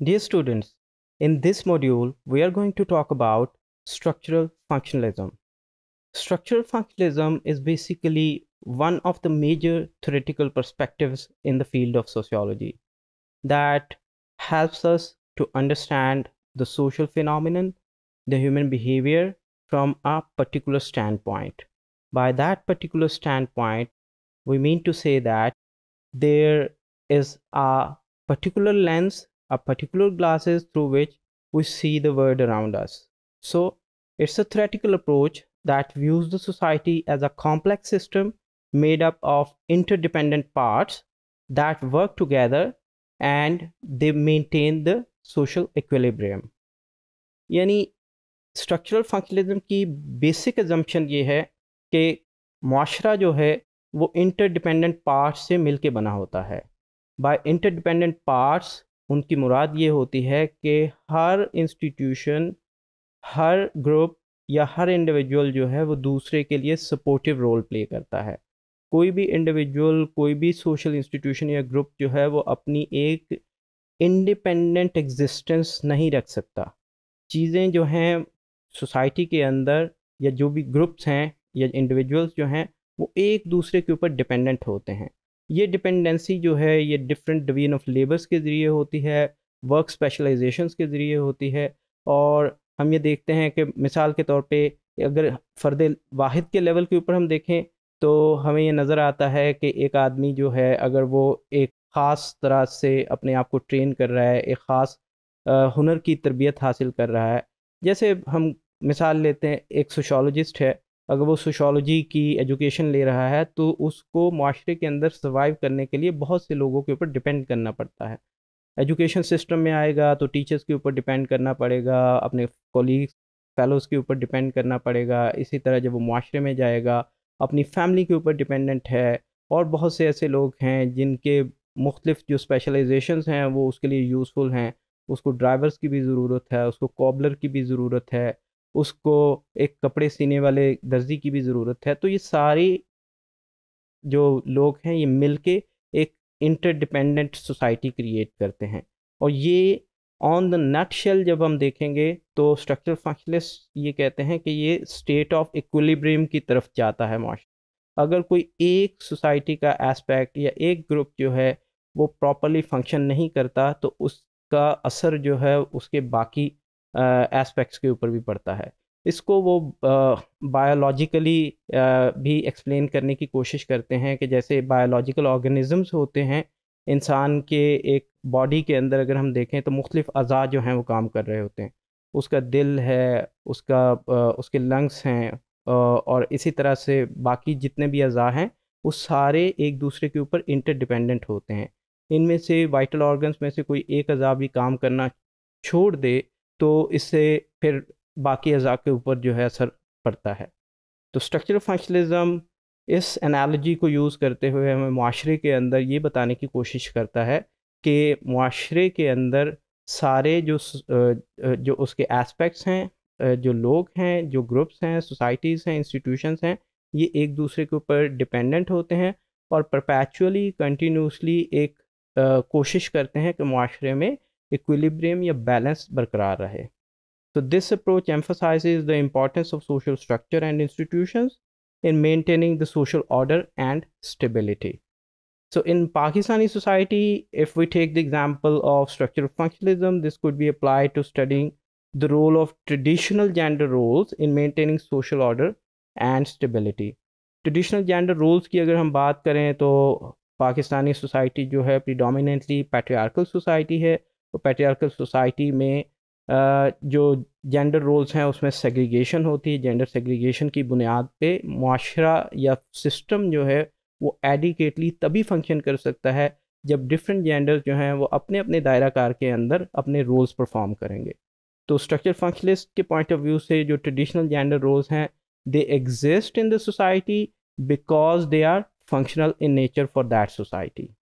Dear students, in this module, we are going to talk about structural functionalism. Structural functionalism is basically one of the major theoretical perspectives in the field of sociology that helps us to understand the social phenomenon, the human behavior from a particular standpoint. By that particular standpoint, we mean to say that there is a particular lens a particular glasses through which we see the world around us. So, it's a theoretical approach that views the society as a complex system made up of interdependent parts that work together and they maintain the social equilibrium. Yani structural functionalism ki basic assumption ye hai ke muashra jo hai wo interdependent parts se milke bana hota hai. By interdependent parts उनकी मुराद ये होती है कि हर institution हर group या हर individual जो है वो दूसरे के लिए सपोर्टिव रोल प्ले करता है कोई भी इंडिविजुअल कोई भी सोशल इंस्टीट्यूशन या ग्रुप जो है वो अपनी एक इंडिपेंडेंट एग्जिस्टेंस नहीं रख सकता चीज़ें जो हैं सोसाइटी के अंदर या जो भी ग्रुप्स हैं या इंडिविजुअल्स जो हैं वो एक दूसरे के ऊपर डिपेंडेंट होते हैं ये डिपेंडेंसी जो है ये डिफरेंट डिवीजन ऑफ लेबर्स के ज़रिए होती है वर्क स्पेशलाइजेशंस के ज़रिए होती है और हम ये देखते हैं कि मिसाल के तौर पे अगर फ़र्द वाहिद के लेवल के ऊपर हम देखें तो हमें ये नज़र आता है कि एक आदमी जो है अगर वो एक ख़ास तरह से अपने आप को ट्रेन कर रहा है एक ख़ास हुनर की तरबियत हासिल कर रहा है जैसे हम मिसाल लेते हैं एक सोशोलॉजिस्ट है अगर वो सोशोलॉजी की एजुकेशन ले रहा है तो उसको माशरे के अंदर सर्वाइव करने के लिए बहुत से लोगों के ऊपर डिपेंड करना पड़ता है एजुकेशन सिस्टम में आएगा तो टीचर्स के ऊपर डिपेंड करना पड़ेगा अपने कोलीग्स फेलोज़ के ऊपर डिपेंड करना पड़ेगा इसी तरह जब वो माशरे में जाएगा अपनी फैमिली के ऊपर डिपेंडेंट है और बहुत से ऐसे लोग हैं जिनके मुख्तलिफ जो स्पेशलाइजेशंस हैं वो उसके लिए यूज़फुल हैं उसको ड्राइवर्स की भी ज़रूरत है उसको कॉबलर की भी ज़रूरत है उसको एक कपड़े सीने वाले दर्जी की भी ज़रूरत है तो ये सारे जो लोग हैं ये मिलके एक इंटरडिपेंडेंट सोसाइटी क्रिएट करते हैं और ये ऑन द नट शेल जब हम देखेंगे तो स्ट्रक्चरल फंक्शनलिस्ट ये कहते हैं कि ये स्टेट ऑफ इक्विलिब्रियम की तरफ जाता है माशरा अगर कोई एक सोसाइटी का एस्पेक्ट या एक ग्रुप जो है वो प्रॉपरली फंक्शन नहीं करता तो उसका असर जो है उसके बाकी एस्पेक्ट्स के ऊपर भी पड़ता है इसको वो बायोलॉजिकली भी एक्सप्लेन करने की कोशिश करते हैं कि जैसे बायोलॉजिकल ऑर्गेनिज़म्स होते हैं इंसान के एक बॉडी के अंदर अगर हम देखें तो मुख्तलिफ़ अज़ा जो हैं वो काम कर रहे होते हैं उसका दिल है उसका उसके लंग्स हैं और इसी तरह से बाकी जितने भी अज़ा हैं वो सारे एक दूसरे के ऊपर इंटरडिपेंडेंट होते हैं इनमें से वाइटल ऑर्गन्स में से कोई एक अज़ा भी काम करना छोड़ दे तो इससे फिर बाकी अज़ा के ऊपर जो है असर पड़ता है तो स्ट्रक्चरल फंक्शनलिज्म इस एनालॉजी को यूज़ करते हुए हमें माशरे के अंदर ये बताने की कोशिश करता है कि माशरे के अंदर सारे जो जो उसके एस्पेक्ट्स हैं जो लोग हैं जो ग्रुप्स हैं सोसाइटीज़ हैं इंस्टीट्यूशंस हैं ये एक दूसरे के ऊपर डिपेंडेंट होते हैं और परपैचुअली कंटिन्यूसली एक आ, कोशिश करते हैं कि माशरे में इक्विलिब्रियम या बैलेंस बरकरार रहे तो this approach emphasise is the importance of social structure and institution in maintaining the social order and stability so in Pakistani society if we take the example of structure functionalism this could be apply to studying the role of traditional gender roles in maintaining social order and stability traditional gender roles की अगर हम बात करें तो Pakistani society जो है predominantly patriarchal society है तो पैट्रियार्कल सोसाइटी में जो जेंडर रोल्स हैं उसमें सेग्रीगेशन होती है जेंडर सेग्रीगेशन की बुनियाद पे माशरा या सिस्टम जो है वो एडिकेटली तभी फंक्शन कर सकता है जब डिफरेंट जेंडर्स जो हैं वो अपने अपने दायरा कार के अंदर अपने रोल्स परफॉर्म करेंगे तो स्ट्रक्चर फंक्शनलिस्ट के पॉइंट ऑफ व्यू से जो ट्रेडिशनल जेंडर रोल्स हैं they exist in the society because they are functional in nature for that society